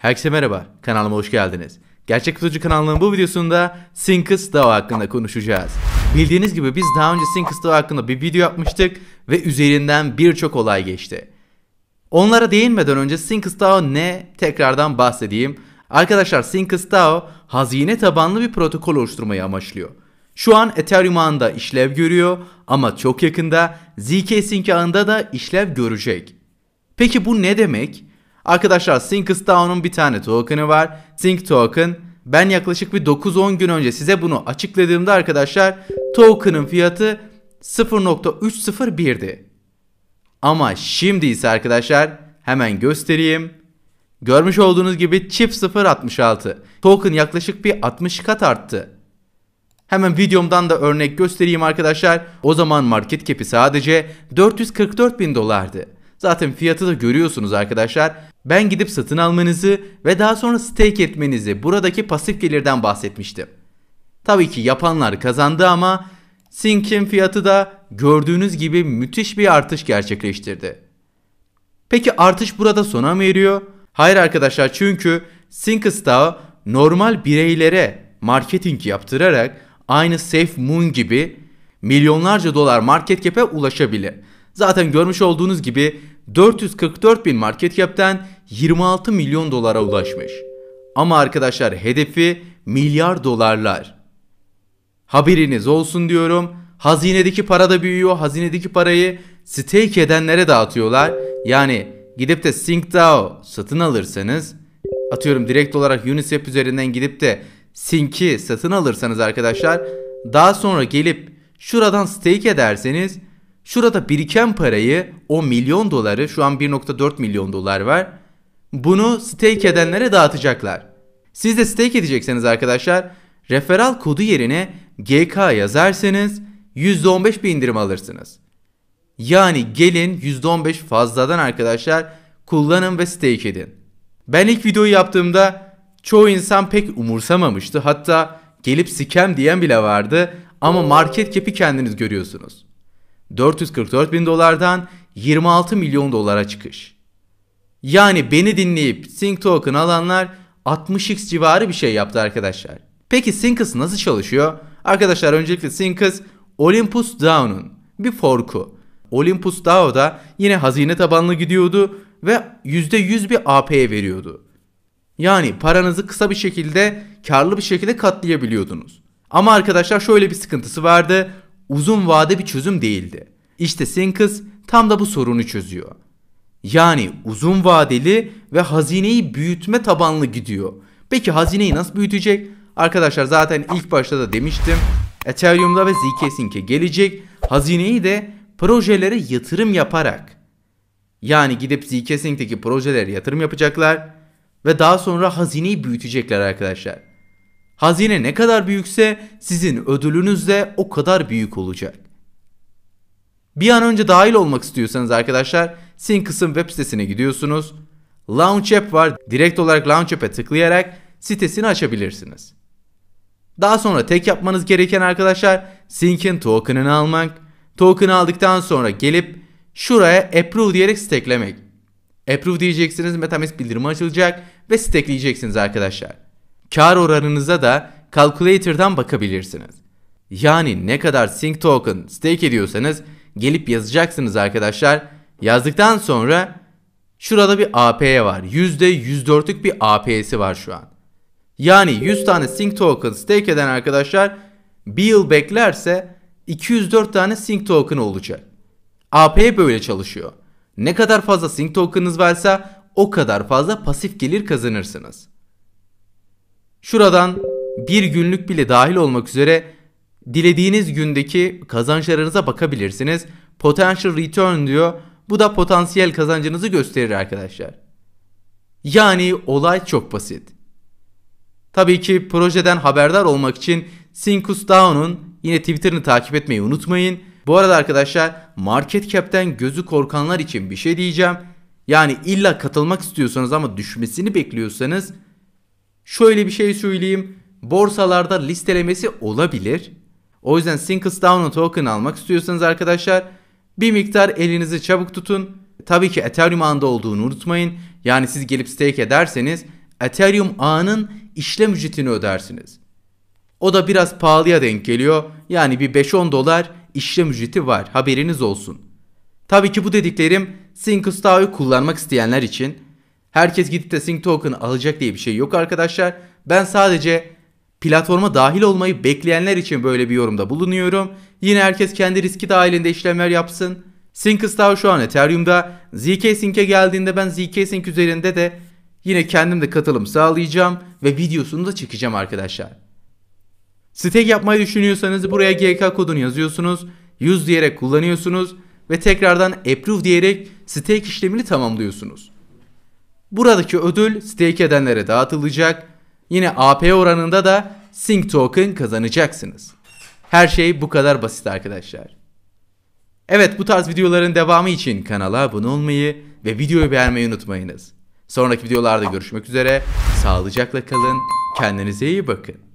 Herkese merhaba, kanalıma hoş geldiniz. Gerçek Kutucu kanalının bu videosunda Sinkus DAO hakkında konuşacağız. Bildiğiniz gibi biz daha önce Sinkus DAO hakkında bir video yapmıştık ve üzerinden birçok olay geçti. Onlara değinmeden önce Sinkus DAO ne tekrardan bahsedeyim. Arkadaşlar Sinkus DAO hazine tabanlı bir protokol oluşturmayı amaçlıyor. Şu an Ethereum ağında işlev görüyor ama çok yakında ZK Sync ağında da işlev görecek. Peki bu ne demek? Arkadaşlar Thinkstown'un bir tane token'ı var. Think Token. Ben yaklaşık bir 9-10 gün önce size bunu açıkladığımda arkadaşlar token'ın fiyatı 0.301'di. Ama şimdi ise arkadaşlar hemen göstereyim. Görmüş olduğunuz gibi çip 0.66. Token yaklaşık bir 60 kat arttı. Hemen videomdan da örnek göstereyim arkadaşlar. O zaman market cap'i sadece 444 bin dolardı. Zaten fiyatı da görüyorsunuz arkadaşlar. Ben gidip satın almanızı ve daha sonra stake etmenizi buradaki pasif gelirden bahsetmiştim. Tabii ki yapanlar kazandı ama Sink'in fiyatı da gördüğünüz gibi müthiş bir artış gerçekleştirdi. Peki artış burada sona mı eriyor? Hayır arkadaşlar çünkü Sinkstow normal bireylere marketing yaptırarak aynı Safe Moon gibi milyonlarca dolar market cap'e ulaşabilir. Zaten görmüş olduğunuz gibi 444 bin market cap'ten 26 milyon dolara ulaşmış. Ama arkadaşlar hedefi milyar dolarlar. Haberiniz olsun diyorum. Hazinedeki para da büyüyor. Hazinedeki parayı stake edenlere dağıtıyorlar. Yani gidip de SyncDAO satın alırsanız atıyorum direkt olarak Uniswap üzerinden gidip de Sync'i satın alırsanız arkadaşlar daha sonra gelip şuradan stake ederseniz Şurada biriken parayı o milyon doları şu an 1.4 milyon dolar var. Bunu stake edenlere dağıtacaklar. Siz de stake edecekseniz arkadaşlar referral kodu yerine GK yazarsanız %15 bir indirim alırsınız. Yani gelin %15 fazladan arkadaşlar kullanın ve stake edin. Ben ilk videoyu yaptığımda çoğu insan pek umursamamıştı. Hatta gelip sikem diyen bile vardı ama market cap'i kendiniz görüyorsunuz. 444 bin dolardan 26 milyon dolara çıkış. Yani beni dinleyip Sync Token alanlar 60x civarı bir şey yaptı arkadaşlar. Peki Syncus nasıl çalışıyor? Arkadaşlar öncelikle Syncus Olympus DAO'nun bir forku. Olympus DAO da yine hazine tabanlı gidiyordu ve %100 bir AP'ye veriyordu. Yani paranızı kısa bir şekilde, karlı bir şekilde katlayabiliyordunuz. Ama arkadaşlar şöyle bir sıkıntısı vardı uzun vade bir çözüm değildi. İşte Sinkes tam da bu sorunu çözüyor. Yani uzun vadeli ve hazineyi büyütme tabanlı gidiyor. Peki hazineyi nasıl büyütecek? Arkadaşlar zaten ilk başta da demiştim. Ethereum'da ve zk gelecek. Hazineyi de projelere yatırım yaparak yani gidip zk projelere yatırım yapacaklar ve daha sonra hazineyi büyütecekler arkadaşlar. Hazine ne kadar büyükse sizin ödülünüz de o kadar büyük olacak. Bir an önce dahil olmak istiyorsanız arkadaşlar Sinkus'un web sitesine gidiyorsunuz. Launch App var. Direkt olarak Launch App'e tıklayarak sitesini açabilirsiniz. Daha sonra tek yapmanız gereken arkadaşlar Sync'in token'ını almak. Token'ı aldıktan sonra gelip şuraya approve diyerek steklemek. Approve diyeceksiniz MetaMask bildirimi açılacak ve stekleyeceksiniz arkadaşlar. Kar oranınıza da Calculator'dan bakabilirsiniz. Yani ne kadar Sync Token stake ediyorsanız gelip yazacaksınız arkadaşlar. Yazdıktan sonra şurada bir AP'ye var. %104'lük bir AP'si var şu an. Yani 100 tane Sync Token stake eden arkadaşlar bir yıl beklerse 204 tane Sync Token olacak. AP böyle çalışıyor. Ne kadar fazla Sync Token'ınız varsa o kadar fazla pasif gelir kazanırsınız. Şuradan bir günlük bile dahil olmak üzere dilediğiniz gündeki kazançlarınıza bakabilirsiniz. Potential return diyor. Bu da potansiyel kazancınızı gösterir arkadaşlar. Yani olay çok basit. Tabii ki projeden haberdar olmak için Sinkus Down'un yine Twitter'ını takip etmeyi unutmayın. Bu arada arkadaşlar market cap'ten gözü korkanlar için bir şey diyeceğim. Yani illa katılmak istiyorsanız ama düşmesini bekliyorsanız şöyle bir şey söyleyeyim. Borsalarda listelemesi olabilir. O yüzden Sinkus Down token almak istiyorsanız arkadaşlar bir miktar elinizi çabuk tutun. Tabii ki Ethereum ağında olduğunu unutmayın. Yani siz gelip stake ederseniz Ethereum ağının işlem ücretini ödersiniz. O da biraz pahalıya denk geliyor. Yani bir 5-10 dolar işlem ücreti var. Haberiniz olsun. Tabii ki bu dediklerim Sinkus DAO'yu kullanmak isteyenler için Herkes gidip de Sync Token alacak diye bir şey yok arkadaşlar. Ben sadece platforma dahil olmayı bekleyenler için böyle bir yorumda bulunuyorum. Yine herkes kendi riski dahilinde işlemler yapsın. Sync SyncStar şu an Ethereum'da. ZK Sync'e geldiğinde ben ZK Sync üzerinde de yine kendim de katılım sağlayacağım ve videosunu da çekeceğim arkadaşlar. Stake yapmayı düşünüyorsanız buraya GK kodunu yazıyorsunuz. 100 diyerek kullanıyorsunuz ve tekrardan approve diyerek stake işlemini tamamlıyorsunuz. Buradaki ödül stake edenlere dağıtılacak. Yine AP oranında da Sync Token kazanacaksınız. Her şey bu kadar basit arkadaşlar. Evet bu tarz videoların devamı için kanala abone olmayı ve videoyu beğenmeyi unutmayınız. Sonraki videolarda görüşmek üzere. Sağlıcakla kalın. Kendinize iyi bakın.